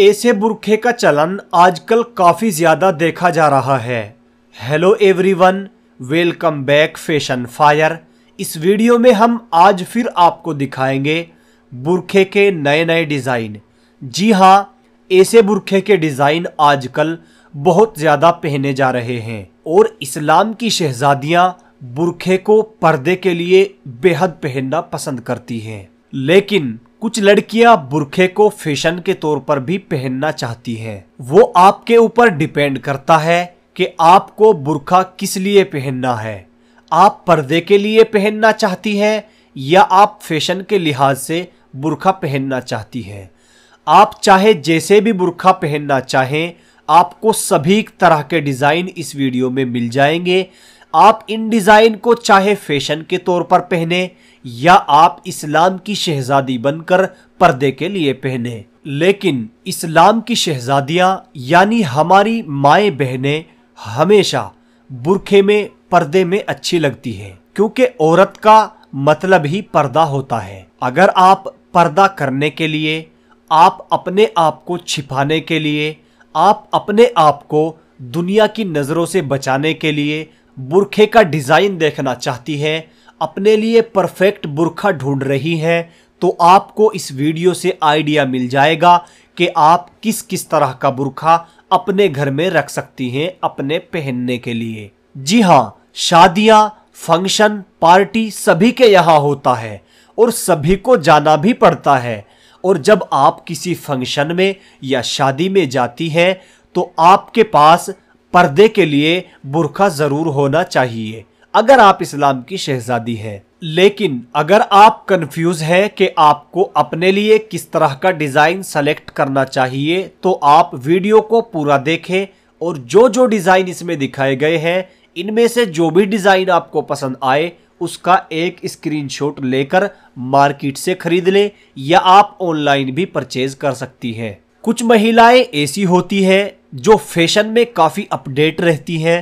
ऐसे बुरखे का चलन आजकल काफ़ी ज़्यादा देखा जा रहा है hello everyone welcome back fashion fire इस वीडियो में हम आज फिर आपको दिखाएंगे बुरखे के नए नए डिज़ाइन जी हाँ ऐसे बुरखे के डिज़ाइन आजकल बहुत ज़्यादा पहने जा रहे हैं और इस्लाम की शहजादियां बुरखे को पर्दे के लिए बेहद पहनना पसंद करती हैं लेकिन कुछ लड़कियां बुरखे को फैशन के तौर पर भी पहनना चाहती हैं। वो आपके ऊपर डिपेंड करता है कि आपको बुरखा किस लिए पहनना है आप पर्दे के लिए पहनना चाहती हैं या आप फैशन के लिहाज से बुरखा पहनना चाहती हैं आप चाहे जैसे भी बुरखा पहनना चाहें आपको सभी तरह के डिज़ाइन इस वीडियो में मिल जाएंगे आप इन डिज़ाइन को चाहे फैशन के तौर पर पहने या आप इस्लाम की शहजादी बनकर पर्दे के लिए पहने लेकिन इस्लाम की शहजादियाँ यानी हमारी माए बहनें हमेशा बुरखे में पर्दे में अच्छी लगती है क्योंकि औरत का मतलब ही पर्दा होता है अगर आप पर्दा करने के लिए आप अपने आप को छिपाने के लिए आप अपने आप को दुनिया की नज़रों से बचाने के लिए बुरखे का डिज़ाइन देखना चाहती है अपने लिए परफेक्ट बुरखा ढूंढ रही है तो आपको इस वीडियो से आइडिया मिल जाएगा कि आप किस किस तरह का बुरखा अपने घर में रख सकती हैं अपने पहनने के लिए जी हाँ शादियाँ फंक्शन पार्टी सभी के यहाँ होता है और सभी को जाना भी पड़ता है और जब आप किसी फंक्शन में या शादी में जाती हैं तो आपके पास पर्दे के लिए बुरखा ज़रूर होना चाहिए अगर आप इस्लाम की शहजादी हैं लेकिन अगर आप कंफ्यूज हैं कि आपको अपने लिए किस तरह का डिज़ाइन सेलेक्ट करना चाहिए तो आप वीडियो को पूरा देखें और जो जो डिज़ाइन इसमें दिखाए गए हैं इनमें से जो भी डिज़ाइन आपको पसंद आए उसका एक स्क्रीनशॉट लेकर मार्केट से खरीद लें या आप ऑनलाइन भी परचेज कर सकती हैं कुछ महिलाएं ऐसी होती हैं जो फैशन में काफ़ी अपडेट रहती हैं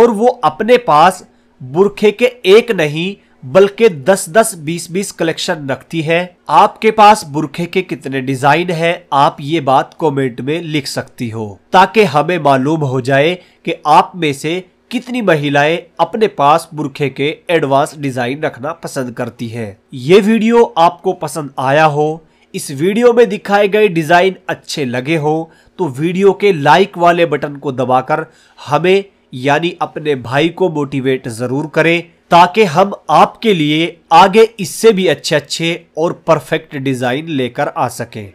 और वो अपने पास बुरखे के एक नहीं बल्कि 10 10 20 20 कलेक्शन रखती है आपके पास बुरखे के कितने डिजाइन हैं आप ये बात कमेंट में लिख सकती हो ताकि हमें मालूम हो जाए कि आप में से कितनी महिलाएं अपने पास बुरखे के एडवांस डिजाइन रखना पसंद करती हैं। ये वीडियो आपको पसंद आया हो इस वीडियो में दिखाए गए डिज़ाइन अच्छे लगे हो तो वीडियो के लाइक वाले बटन को दबाकर हमें यानी अपने भाई को मोटिवेट ज़रूर करें ताकि हम आपके लिए आगे इससे भी अच्छे अच्छे और परफेक्ट डिज़ाइन लेकर आ सकें